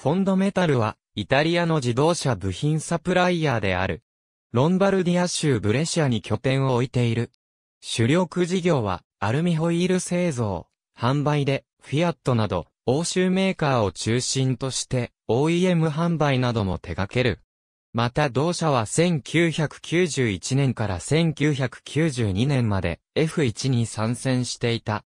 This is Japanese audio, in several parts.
フォンドメタルは、イタリアの自動車部品サプライヤーである。ロンバルディア州ブレシアに拠点を置いている。主力事業は、アルミホイール製造、販売で、フィアットなど、欧州メーカーを中心として、OEM 販売なども手掛ける。また同社は1991年から1992年まで F1 に参戦していた。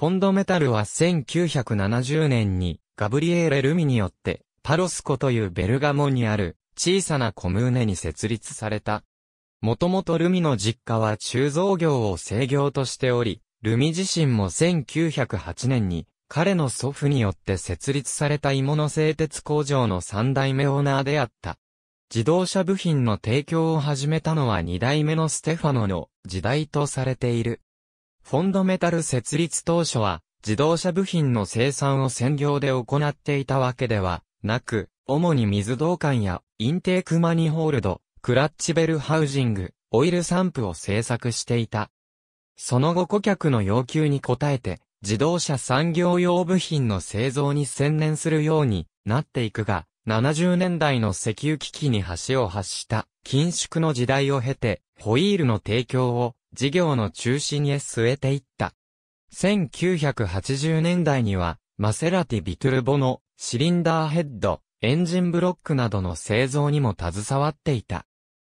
フォンドメタルは1970年にガブリエーレ・ルミによって、パロスコというベルガモンにある小さなコムーネに設立された。もともとルミの実家は鋳造業を制業としており、ルミ自身も1908年に彼の祖父によって設立された芋の製鉄工場の三代目オーナーであった。自動車部品の提供を始めたのは二代目のステファノの時代とされている。フォンドメタル設立当初は自動車部品の生産を専業で行っていたわけではなく、主に水道管やインテークマニホールド、クラッチベルハウジング、オイル散布を製作していた。その後顧客の要求に応えて、自動車産業用部品の製造に専念するようになっていくが、70年代の石油危機に橋を発した緊縮の時代を経て、ホイールの提供を事業の中心へ据えていった。1980年代には、マセラティ・ビトゥルボのシリンダーヘッド、エンジンブロックなどの製造にも携わっていた。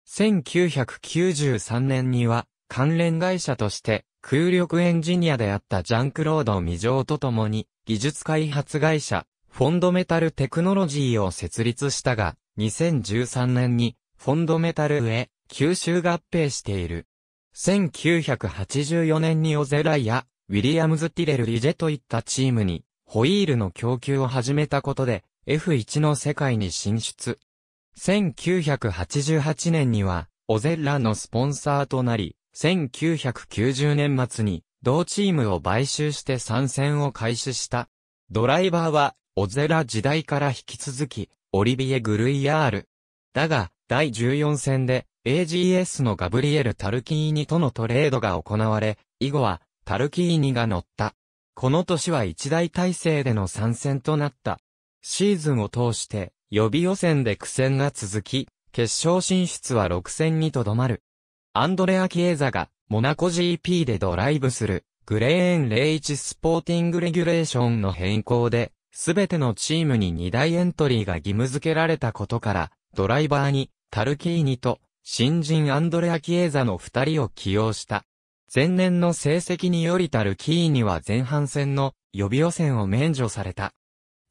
1993年には、関連会社として、空力エンジニアであったジャンクロード・ミジョーと共に、技術開発会社、フォンドメタルテクノロジーを設立したが、2013年に、フォンドメタルへ、吸収合併している。1984年にオゼラやウィリアムズ・ティレル・リジェといったチームに、ホイールの供給を始めたことで、F1 の世界に進出。1988年には、オゼッラのスポンサーとなり、1990年末に、同チームを買収して参戦を開始した。ドライバーは、オゼラ時代から引き続き、オリビエ・グルイヤール。だが、第14戦で、AGS のガブリエル・タルキーニとのトレードが行われ、以後は、タルキーニが乗った。この年は一大体制での参戦となった。シーズンを通して、予備予選で苦戦が続き、決勝進出は6戦にとどまる。アンドレア・キエザが、モナコ GP でドライブする、グレーン01スポーティングレギュレーションの変更で、すべてのチームに2大エントリーが義務付けられたことから、ドライバーに、タルキーニと、新人アンドレア・キエザの2人を起用した。前年の成績によりたるキーには前半戦の予備予選を免除された。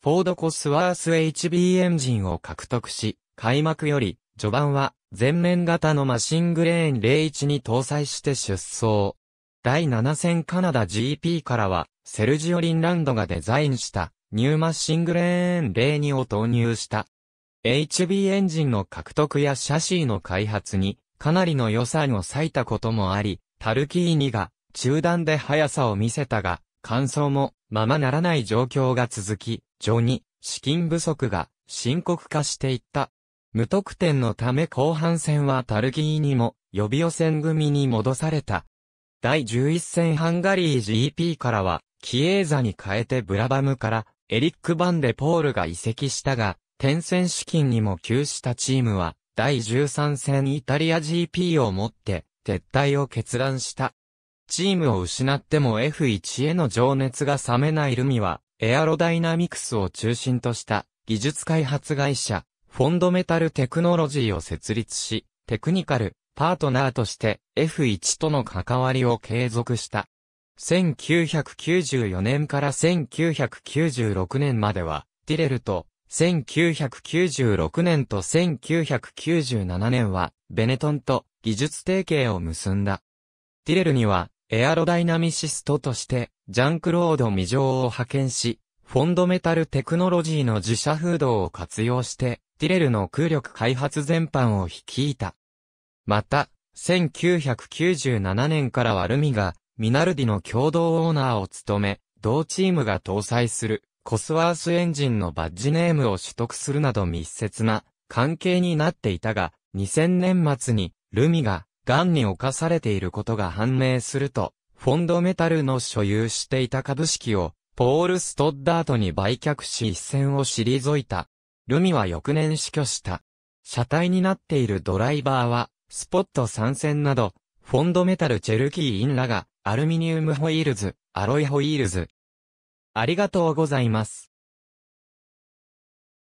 フォードコスワース HB エンジンを獲得し、開幕より、序盤は、全面型のマシングレーン01に搭載して出走。第7戦カナダ GP からは、セルジオ・リンランドがデザインした、ニューマシングレーン02を投入した。HB エンジンの獲得やシャシーの開発に、かなりの予算を割いたこともあり、タルキーニが中断で速さを見せたが、乾燥もままならない状況が続き、ジョニ、資金不足が深刻化していった。無得点のため後半戦はタルキーニも予備予選組に戻された。第11戦ハンガリー GP からは、キエーザに変えてブラバムからエリック・バンデ・ポールが移籍したが、転戦資金にも窮したチームは、第13戦イタリア GP をもって、撤退を決断した。チームを失っても F1 への情熱が冷めないルミは、エアロダイナミクスを中心とした技術開発会社、フォンドメタルテクノロジーを設立し、テクニカル、パートナーとして F1 との関わりを継続した。1994年から1996年までは、ティレルと1996年と1997年は、ベネトンと技術提携を結んだ。ティレルには、エアロダイナミシストとして、ジャンクロード・ミジョーを派遣し、フォンドメタルテクノロジーの自社風土を活用して、ティレルの空力開発全般を率いた。また、1997年からはルミが、ミナルディの共同オーナーを務め、同チームが搭載するコスワースエンジンのバッジネームを取得するなど密接な関係になっていたが、2000年末にルミが癌に侵されていることが判明すると、フォンドメタルの所有していた株式をポール・ストッダートに売却し一線を退いた。ルミは翌年死去した。車体になっているドライバーは、スポット参戦など、フォンドメタルチェルキーインラが、アルミニウムホイールズ、アロイホイールズ、ありがとうございます。